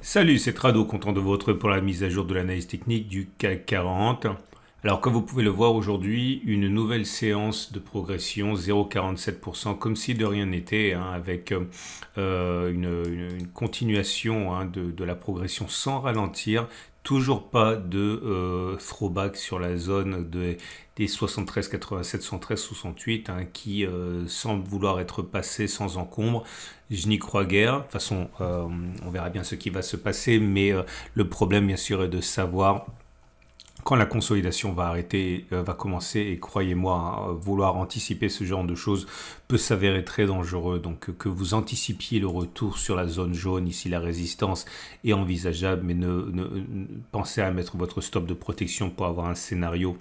Salut, c'est Trado, content de vous retrouver pour la mise à jour de l'analyse technique du CAC 40. Alors comme vous pouvez le voir aujourd'hui, une nouvelle séance de progression 0,47% comme si de rien n'était, hein, avec euh, euh, une, continuation hein, de, la progression sans ralentir toujours pas de euh, throwback sur la zone des 73, 87, 113, 68, qui euh, semble vouloir être passé sans encombre. Je n'y crois guère. De toute façon, euh, on verra bien ce qui va se passer, mais le problème, bien sûr, est de savoir quand la consolidation va arrêter, euh, va commencer, et croyez-moi, euh, vouloir anticiper ce genre de choses peut s'avérer très dangereux. Donc euh, que vous anticipiez le retour sur la zone jaune, ici la résistance est envisageable, mais ne, ne pensez à mettre votre stop de protection pour avoir un scénario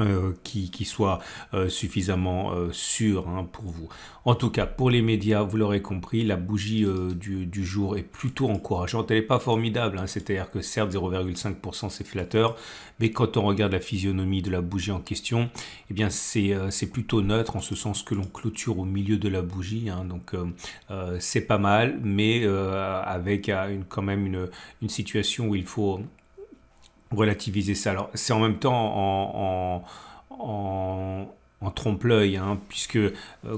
euh, qui, soit euh, suffisamment euh, sûr hein, pour vous. En tout cas, pour les médias, vous l'aurez compris, la bougie du, jour est plutôt encourageante. Elle n'est pas formidable, hein. c'est-à-dire que certes 0,5% c'est flatteur, mais quand on regarde la physionomie de la bougie en question, eh bien c'est plutôt neutre en ce sens que l'on clôture au milieu de la bougie. Hein. donc c'est pas mal, mais avec une, quand même une, une situation où il faut relativiser ça. Alors, c'est en même temps en, en trompe-l'œil, hein, puisque euh,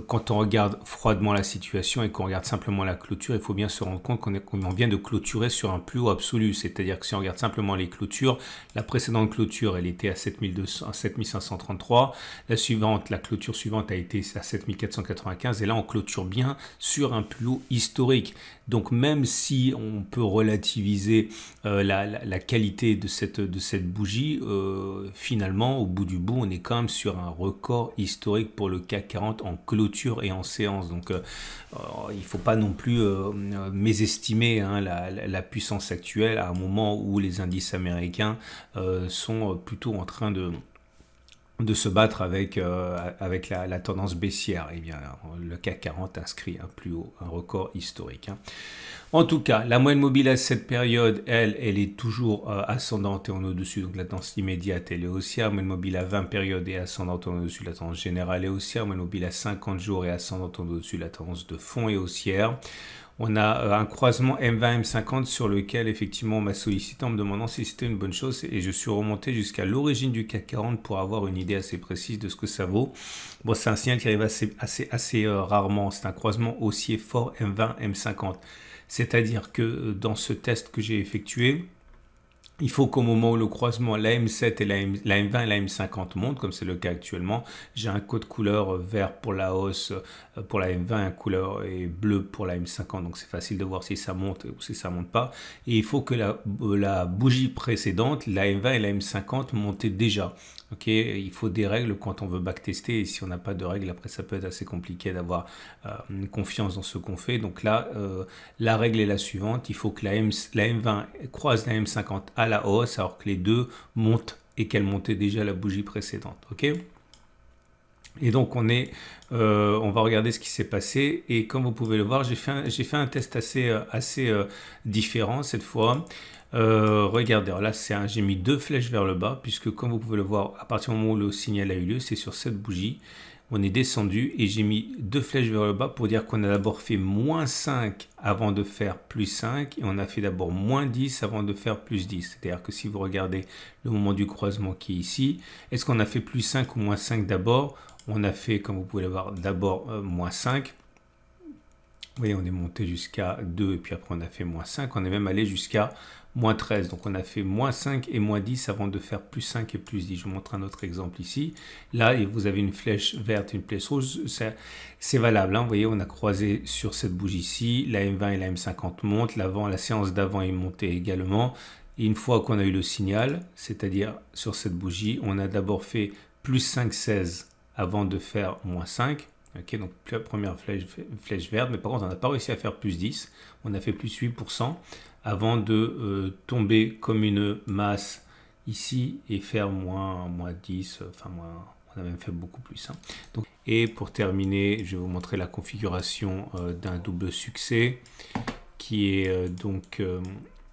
quand on regarde froidement la situation et qu'on regarde simplement la clôture, il faut bien se rendre compte qu'on qu'on vient de clôturer sur un plus haut absolu. C'est-à-dire que si on regarde simplement les clôtures, la précédente clôture, elle était à 7200, 7533, la suivante, la clôture suivante a été à 7495, et là on clôture bien sur un plus haut historique. Donc même si on peut relativiser euh, la, qualité de cette, de cette bougie, euh, finalement, au bout du bout, on est quand même sur un record historique historique pour le CAC 40 en clôture et en séance. Donc euh, euh, il ne faut pas non plus euh, mésestimer hein, la, puissance actuelle à un moment où les indices américains sont plutôt en train de de se battre avec, euh, avec la, tendance baissière. et eh bien, le CAC 40 inscrit un plus haut, un record historique. Hein. En tout cas, la moyenne mobile à cette période, elle, elle est toujours euh, ascendante et en au-dessus, donc la tendance immédiate, elle est haussière. Moyenne mobile à 20 périodes est ascendante en au-dessus, la tendance générale est haussière. Moyenne mobile à 50 jours est ascendante en au-dessus, la tendance de fond est haussière on a euh, un croisement M20-M50 sur lequel effectivement on m'a sollicité en me demandant si c'était une bonne chose et je suis remonté jusqu'à l'origine du CAC 40 pour avoir une idée assez précise de ce que ça vaut. Bon, c'est un signal qui arrive assez, assez, euh, rarement. C'est un croisement haussier fort M20-M50. C'est-à-dire que euh, dans ce test que j'ai effectué, il faut qu'au moment où le croisement, la M7 et la, M, 20 et la M50 montent, comme c'est le cas actuellement, j'ai un code couleur vert pour la hausse euh, pour la M20, un couleur et bleu pour la M50, donc c'est facile de voir si ça monte ou si ça monte pas. Et il faut que la, euh, la bougie précédente, la M20 et la M50 montaient déjà il faut des règles quand on veut backtester et si on n'a pas de règles, après ça peut être assez compliqué d'avoir euh, une confiance dans ce qu'on fait. Donc là, euh, la règle est la suivante il faut que la, M, 20 croise la M50 à la hausse alors que les deux montent et qu'elle montait déjà la bougie précédente. Ok et donc on est, euh, on va regarder ce qui s'est passé et comme vous pouvez le voir, j'ai fait, un, fait un test assez, assez différent cette fois. Euh, regardez, là c'est un, j'ai mis deux flèches vers le bas, puisque comme vous pouvez le voir, à partir du moment où le signal a eu lieu, c'est sur cette bougie, on est descendu et j'ai mis deux flèches vers le bas pour dire qu'on a d'abord fait moins 5 avant de faire plus 5 et on a fait d'abord moins 10 avant de faire plus 10. C'est-à-dire que si vous regardez le moment du croisement qui est ici, est-ce qu'on a fait plus 5 ou moins 5 d'abord On a fait, comme vous pouvez le voir, d'abord euh, moins 5 vous voyez, on est monté jusqu'à 2, et puis après on a fait moins 5, on est même allé jusqu'à moins 13. Donc on a fait moins 5 et moins 10 avant de faire plus 5 et plus 10. Je vous montre un autre exemple ici. Là, vous avez une flèche verte, une flèche rouge, c'est valable. Hein. Vous voyez, on a croisé sur cette bougie ici, la M20 et la M50 montent, l'avant, la séance d'avant est montée également. une fois qu'on a eu le signal, c'est-à-dire sur cette bougie, on a d'abord fait plus 5, 16 avant de faire moins 5. Ok, donc la première flèche, flèche verte, mais par contre on n'a pas réussi à faire plus 10, on a fait plus 8% avant de euh, tomber comme une masse ici et faire moins, moins 10, enfin moins, on a même fait beaucoup plus. Hein. et pour terminer, je vais vous montrer la configuration euh, d'un double succès qui est euh, donc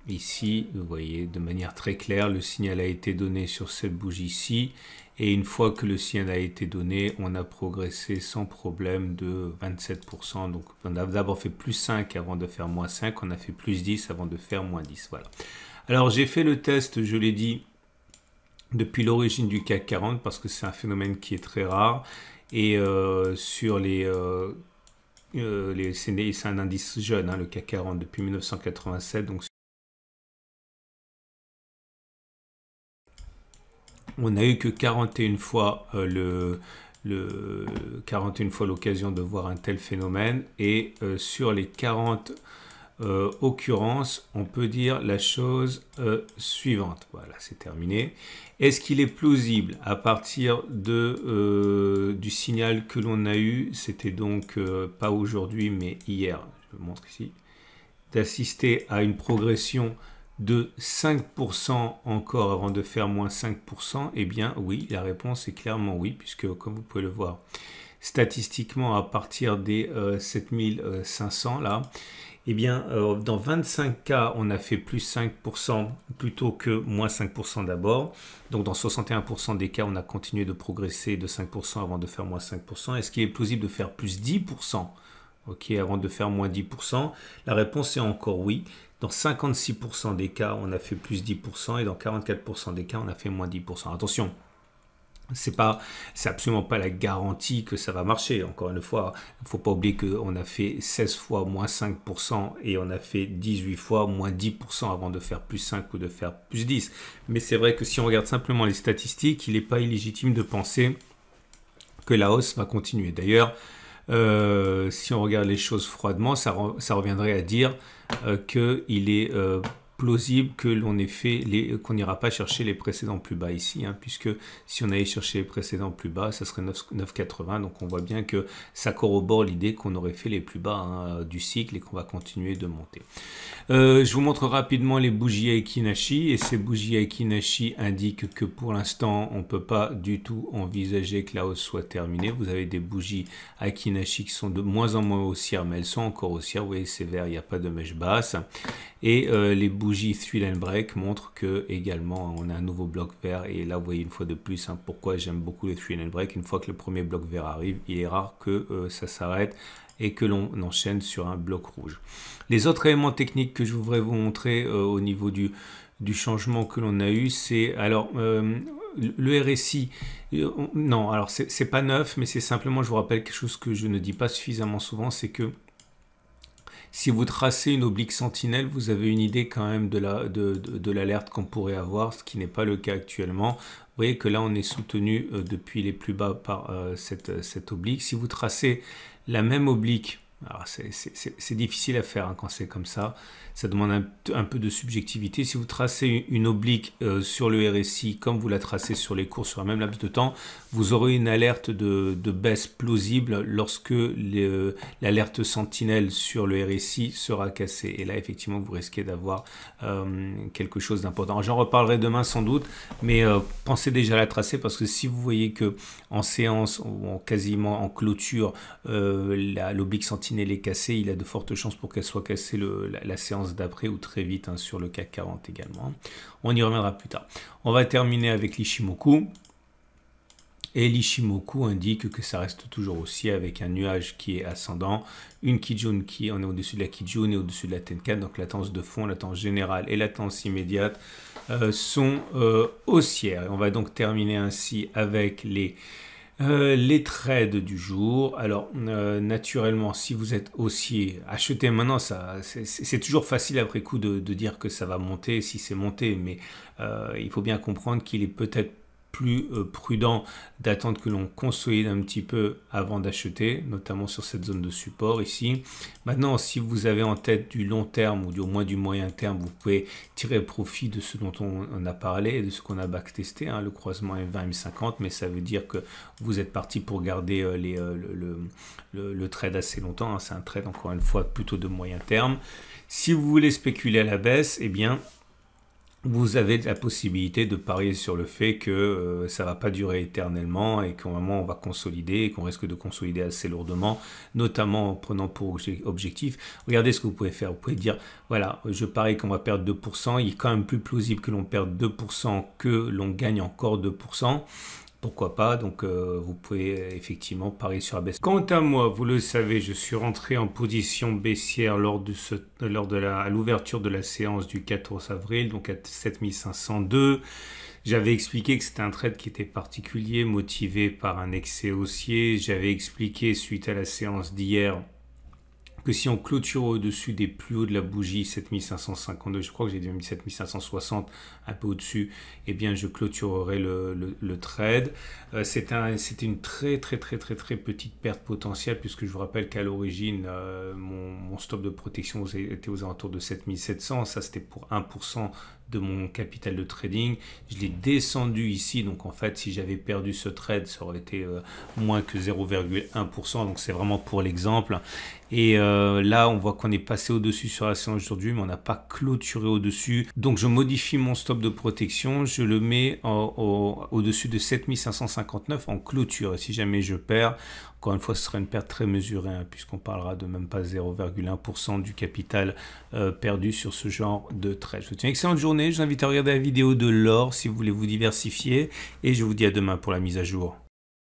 ici, vous voyez de manière très claire, le signal a été donné sur cette bougie ici et une fois que le sien a été donné, on a progressé sans problème de 27%. Donc on a d'abord fait plus 5 avant de faire moins 5, on a fait plus 10 avant de faire moins 10. Voilà. Alors j'ai fait le test, je l'ai dit, depuis l'origine du CAC 40 parce que c'est un phénomène qui est très rare. Et euh, sur les... Euh, euh c'est un indice jeune, hein, le CAC 40 depuis 1987, donc On n'a eu que 41 fois euh, le, 41 fois l'occasion de voir un tel phénomène et euh, sur les 40 euh, occurrences, on peut dire la chose suivante. Voilà, c'est terminé. Est-ce qu'il est plausible à partir de, du signal que l'on a eu, c'était donc pas aujourd'hui mais hier, je vous montre ici, d'assister à une progression de 5% encore avant de faire moins 5% Eh bien oui, la réponse est clairement oui, puisque comme vous pouvez le voir, statistiquement à partir des 7500 euh, là, eh bien euh, dans 25 cas on a fait plus 5% plutôt que moins 5% d'abord. Donc dans 61% des cas on a continué de progresser de 5% avant de faire moins 5%. Est-ce qu'il est plausible de faire plus 10% Ok, avant de faire moins 10%, la réponse est encore oui. Dans 56% des cas, on a fait plus 10% et dans 44% des cas, on a fait moins 10%. Attention, c'est pas, c'est absolument pas la garantie que ça va marcher. Encore une fois, il faut pas oublier qu'on a fait 16 fois moins 5% et on a fait 18 fois moins 10% avant de faire plus 5 ou de faire plus 10. Mais c'est vrai que si on regarde simplement les statistiques, il n'est pas illégitime de penser que la hausse va continuer. D'ailleurs, euh, si on regarde les choses froidement, ça, reviendrait à dire euh, qu'il est euh, plausible que l'on ait fait les qu'on n'ira pas chercher les précédents plus bas ici, hein, puisque si on allait chercher les précédents plus bas, ça serait 9,80. Donc on voit bien que ça corrobore l'idée qu'on aurait fait les plus bas hein, du cycle et qu'on va continuer de monter. Euh, je vous montre rapidement les bougies Aikinashi et ces bougies Aikinashi indiquent que pour l'instant on peut pas du tout envisager que la hausse soit terminée. Vous avez des bougies Aikinashi qui sont de moins en moins haussières, mais elles sont encore haussières. Vous voyez, c'est vert, il n'y a pas de mèche basse. Et euh, les bougies bougie suit break montre que également on a un nouveau bloc vert et là vous voyez une fois de plus hein, pourquoi j'aime beaucoup le three break une fois que le premier bloc vert arrive il est rare que euh, ça s'arrête et que l'on enchaîne sur un bloc rouge les autres éléments techniques que je voudrais vous montrer euh, au niveau du, du changement que l'on a eu c'est alors euh, le RSI, non, alors c'est pas neuf, mais c'est simplement, je vous rappelle quelque chose que je ne dis pas suffisamment souvent, c'est que si vous tracez une oblique sentinelle, vous avez une idée quand même de l'alerte la, de, qu'on pourrait avoir, ce qui n'est pas le cas actuellement. Vous voyez que là, on est soutenu euh, depuis les plus bas par euh, cette, cette oblique. Si vous tracez la même oblique c'est difficile à faire hein, quand c'est comme ça. Ça demande un, peu de subjectivité. Si vous tracez une oblique euh, sur le RSI comme vous la tracez sur les cours sur un même laps de temps, vous aurez une alerte de, baisse plausible lorsque euh, l'alerte sentinelle sur le RSI sera cassée. Et là, effectivement, vous risquez d'avoir euh, quelque chose d'important. J'en reparlerai demain sans doute, mais pensez déjà à la tracer parce que si vous voyez que en séance ou quasiment en clôture, l'oblique sentinelle les elle est il a de fortes chances pour qu'elle soit cassée la, séance d'après ou très vite hein, sur le CAC 40 également. Hein. On y reviendra plus tard. On va terminer avec l'Ishimoku. Et l'Ishimoku indique que ça reste toujours aussi avec un nuage qui est ascendant, une Kijun qui en est au-dessus de la Kijun et au-dessus de la Tenkan, donc la de fond, la générale et la immédiate euh, sont euh, haussières. on va donc terminer ainsi avec les euh, les trades du jour. Alors, euh, naturellement, si vous êtes haussier, achetez maintenant. Ça, c'est toujours facile après coup de, dire que ça va monter si c'est monté, mais euh, il faut bien comprendre qu'il est peut-être euh, prudent d'attendre que l'on consolide un petit peu avant d'acheter, notamment sur cette zone de support ici. Maintenant, si vous avez en tête du long terme ou du, moins du moyen terme, vous pouvez tirer profit de ce dont on, a parlé et de ce qu'on a backtesté, hein. le croisement M20, M50, mais ça veut dire que vous êtes parti pour garder euh, euh, le, trade assez longtemps. Hein. C'est un trade, encore une fois, plutôt de moyen terme. Si vous voulez spéculer à la baisse, eh bien, vous avez la possibilité de parier sur le fait que euh, ça ne va pas durer éternellement et qu'au moment on va consolider et qu'on risque de consolider assez lourdement, notamment en prenant pour objectif. Regardez ce que vous pouvez faire. Vous pouvez dire, voilà, je parie qu'on va perdre 2%. Il est quand même plus plausible que l'on perde 2% que l'on gagne encore 2% pourquoi pas. Donc euh, vous pouvez effectivement parier sur la baisse. Quant à moi, vous le savez, je suis rentré en position baissière lors de, lors de la, à l'ouverture de la séance du 14 avril, donc à 7502. J'avais expliqué que c'était un trade qui était particulier, motivé par un excès haussier. J'avais expliqué suite à la séance d'hier que si on clôture au-dessus des plus hauts de la bougie, 7552, je crois que j'ai déjà mis 7560, un peu au-dessus, eh bien je clôturerai le, trade. Euh, c'est une très très très très très petite perte potentielle puisque je vous rappelle qu'à l'origine, euh, mon, stop de protection était aux alentours de 7700, ça c'était pour 1% de mon capital de trading. Je l'ai descendu ici, donc en fait, si j'avais perdu ce trade, ça aurait été euh, moins que 0,1%, donc c'est vraiment pour l'exemple. Et euh, là, on voit qu'on est passé au-dessus sur la séance aujourd'hui, mais on n'a pas clôturé au-dessus. Donc, je modifie mon stop de protection, je le mets au-dessus de 7559 en clôture. Et si jamais je perds, encore une fois, ce sera une perte très mesurée, hein, puisqu'on parlera de même pas 0,1% du capital euh, perdu sur ce genre de trade. Je vous souhaite une excellente journée. Je vous invite à regarder la vidéo de l'or si vous voulez vous diversifier. Et je vous dis à demain pour la mise à jour.